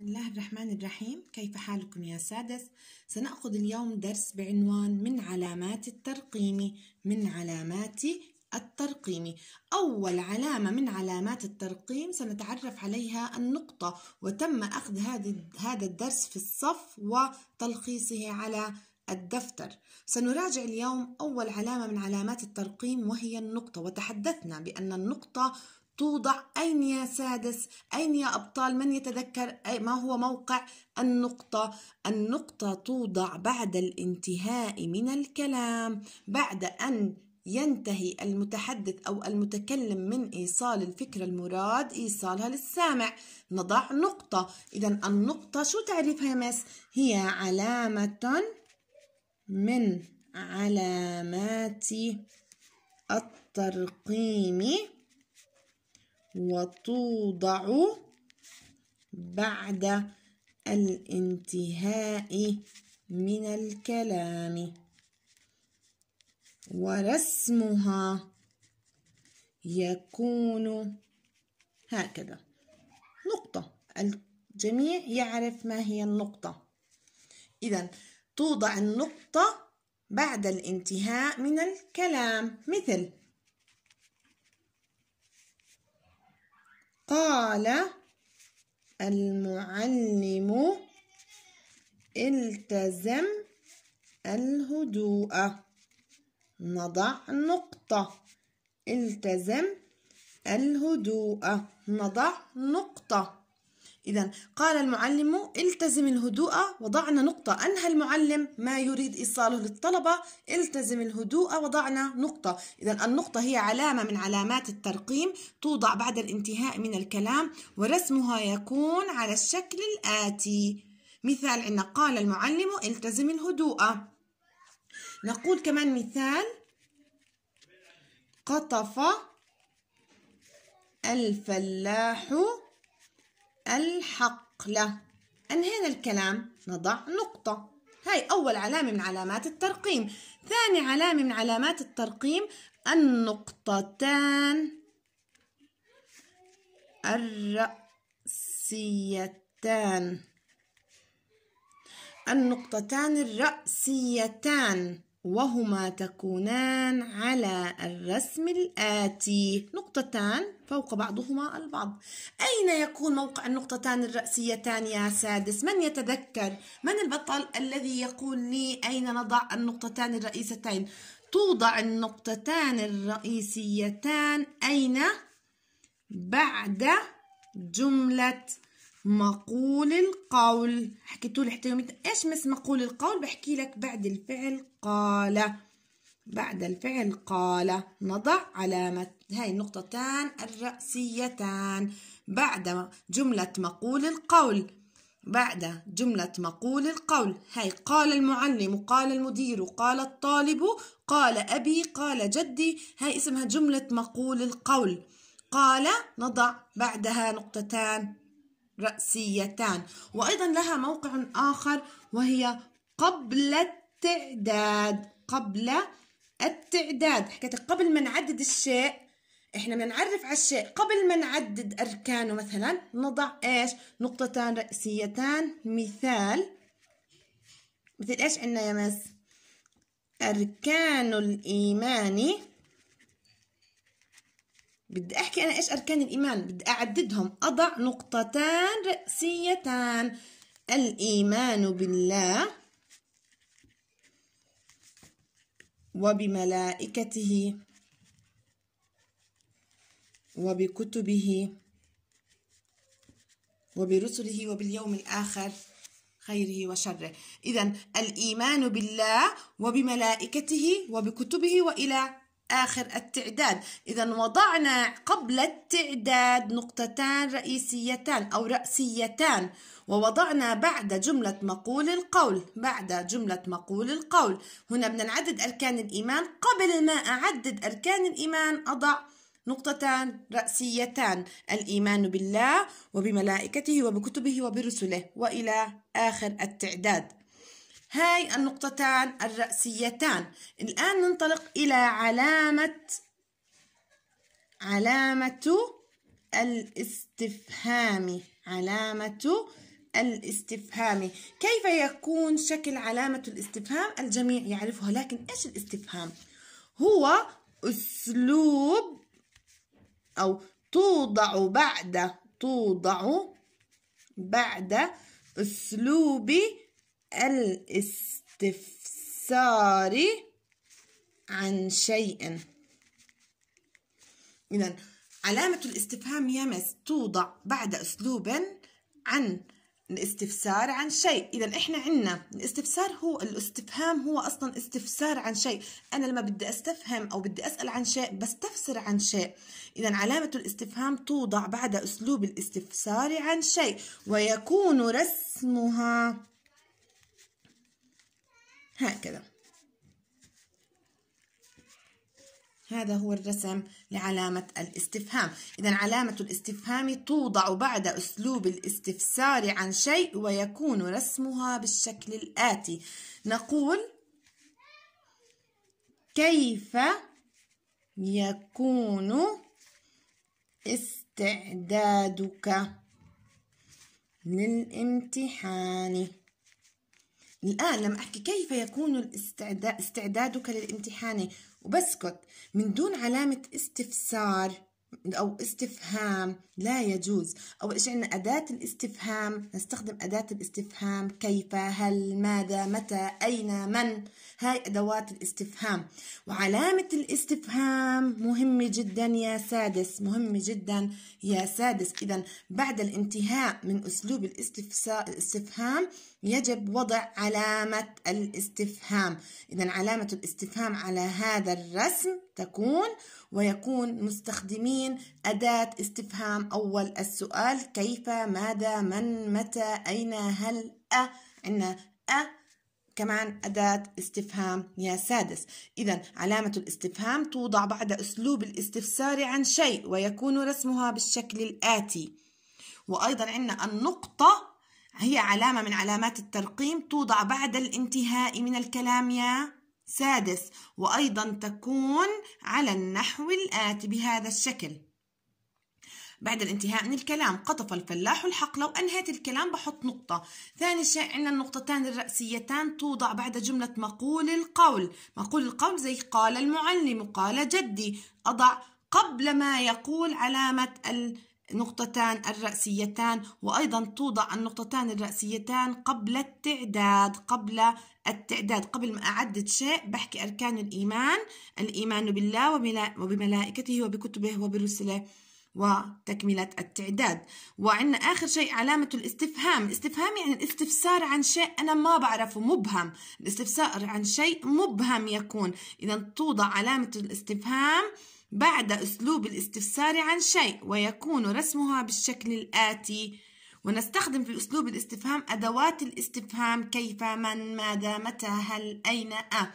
بسم الله الرحمن الرحيم كيف حالكم يا سادس سنأخذ اليوم درس بعنوان من علامات الترقيم من علامات الترقيم أول علامة من علامات الترقيم سنتعرف عليها النقطة وتم أخذ هذا الدرس في الصف وتلخيصه على الدفتر سنراجع اليوم أول علامة من علامات الترقيم وهي النقطة وتحدثنا بأن النقطة توضع أين يا سادس أين يا أبطال من يتذكر ما هو موقع النقطة النقطة توضع بعد الانتهاء من الكلام بعد أن ينتهي المتحدث أو المتكلم من إيصال الفكرة المراد إيصالها للسامع نضع نقطة إذا النقطة شو تعريفها يا مس هي علامة من علامات الترقيم وتوضع بعد الانتهاء من الكلام ورسمها يكون هكذا نقطة الجميع يعرف ما هي النقطة إذا توضع النقطة بعد الانتهاء من الكلام مثل قال المعلم التزم الهدوء نضع نقطة التزم الهدوء نضع نقطة إذا قال المعلم التزم الهدوء وضعنا نقطة أنهى المعلم ما يريد إيصاله للطلبة التزم الهدوء وضعنا نقطة إذا النقطة هي علامة من علامات الترقيم توضع بعد الانتهاء من الكلام ورسمها يكون على الشكل الآتي مثال عندنا قال المعلم التزم الهدوء نقول كمان مثال قطف الفلاح الحقلة أنهينا الكلام نضع نقطة هاي أول علامة من علامات الترقيم ثاني علامة من علامات الترقيم النقطتان الرأسيتان النقطتان الرأسيتان وهما تكونان على الرسم الآتي نقطتان فوق بعضهما البعض أين يكون موقع النقطتان الرأسيتان يا سادس؟ من يتذكر؟ من البطل الذي يقول لي أين نضع النقطتان الرئيستين؟ توضع النقطتان الرئيسيتان أين؟ بعد جملة مقول القول حكيتو لي حتى يومين ايش مس مقول القول بحكي لك بعد الفعل قال بعد الفعل قال نضع علامة هاي النقطتان الرأسيتان بعد جملة مقول القول بعد جملة مقول القول هاي قال المعلم قال المدير قال الطالب قال أبي قال جدي هاي اسمها جملة مقول القول قال نضع بعدها نقطتان رأسيتان وأيضا لها موقع آخر وهي قبل التعداد قبل التعداد حكيت قبل ما نعدد الشيء احنا بدنا نعرف على الشيء قبل ما نعدد اركانه مثلا نضع ايش نقطتان رئيسيتان مثال مثل ايش عندنا يا مس اركان الايمان بدي احكي انا ايش اركان الايمان بدي اعددهم اضع نقطتان رئيسيتان الايمان بالله وبملائكته وبكتبه وبرسله وباليوم الآخر خيره وشره إذا الإيمان بالله وبملائكته وبكتبه وإلى آخر التعداد إذا وضعنا قبل التعداد نقطتان رئيسيتان أو رأسيتان ووضعنا بعد جملة مقول القول بعد جملة مقول القول هنا بدنا نعدد أركان الإيمان قبل ما أعدد أركان الإيمان أضع نقطتان رأسيتان الإيمان بالله وبملائكته وبكتبه وبرسله وإلى آخر التعداد هاي النقطتان الرأسيتان الآن ننطلق إلى علامة علامة الاستفهام علامة الاستفهام كيف يكون شكل علامة الاستفهام الجميع يعرفها لكن إيش الاستفهام هو أسلوب أو توضع بعد توضع بعد أسلوب الاستفسار عن شيء إذا علامة الاستفهام يمس توضع بعد أسلوب عن الاستفسار عن شيء إذا إحنا عنا الاستفسار هو الاستفهام هو أصلا استفسار عن شيء أنا لما بدي أستفهم أو بدي أسأل عن شيء بستفسر عن شيء إذا علامة الاستفهام توضع بعد أسلوب الاستفسار عن شيء ويكون رسمها هكذا هذا هو الرسم لعلامة الاستفهام إذا علامة الاستفهام توضع بعد أسلوب الاستفسار عن شيء ويكون رسمها بالشكل الآتي نقول كيف يكون استعدادك للامتحان الآن لما أحكي كيف يكون استعدادك للامتحان وبسكت من دون علامة استفسار أو استفهام لا يجوز أول شيء عندنا أداة الاستفهام نستخدم أداة الاستفهام كيف هل ماذا متى أين من هاي أدوات الاستفهام وعلامة الاستفهام مهمة جدا يا سادس مهمة جدا يا سادس إذا بعد الانتهاء من أسلوب الاستفهام يجب وضع علامة الاستفهام إذا علامة الاستفهام على هذا الرسم تكون ويكون مستخدمين 20 أداة استفهام أول السؤال كيف ماذا من متى أين هل أ عندنا أ كمان أداة استفهام يا سادس إذا علامة الاستفهام توضع بعد أسلوب الاستفسار عن شيء ويكون رسمها بالشكل الآتي وأيضا عندنا النقطة هي علامة من علامات الترقيم توضع بعد الانتهاء من الكلام يا سادس وأيضا تكون على النحو الآتي بهذا الشكل بعد الانتهاء من الكلام قطف الفلاح الحقل وأنهيت الكلام بحط نقطة ثاني شيء عندنا النقطتان الرأسيتان توضع بعد جملة مقول القول مقول القول زي قال المعلم قال جدي أضع قبل ما يقول علامة النقطتان الرأسيتان وأيضا توضع النقطتان الرأسيتان قبل التعداد قبل التعداد قبل ما أعدد شيء بحكي أركان الإيمان الإيمان بالله وبملائكته وبكتبه وبرسله وتكملة التعداد وعندنا آخر شيء علامة الاستفهام الاستفهام يعني الاستفسار عن شيء أنا ما بعرفه مبهم الاستفسار عن شيء مبهم يكون إذا توضع علامة الاستفهام بعد أسلوب الاستفسار عن شيء ويكون رسمها بالشكل الآتي ونستخدم في أسلوب الاستفهام أدوات الاستفهام كيف من ماذا متى هل أين أ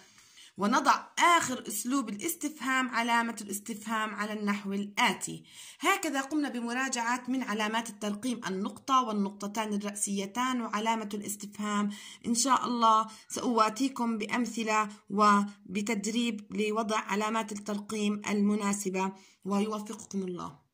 ونضع آخر أسلوب الاستفهام علامة الاستفهام على النحو الآتي هكذا قمنا بمراجعة من علامات الترقيم النقطة والنقطتان الرأسيتان وعلامة الاستفهام إن شاء الله سأواتيكم بأمثلة وبتدريب لوضع علامات الترقيم المناسبة ويوفقكم الله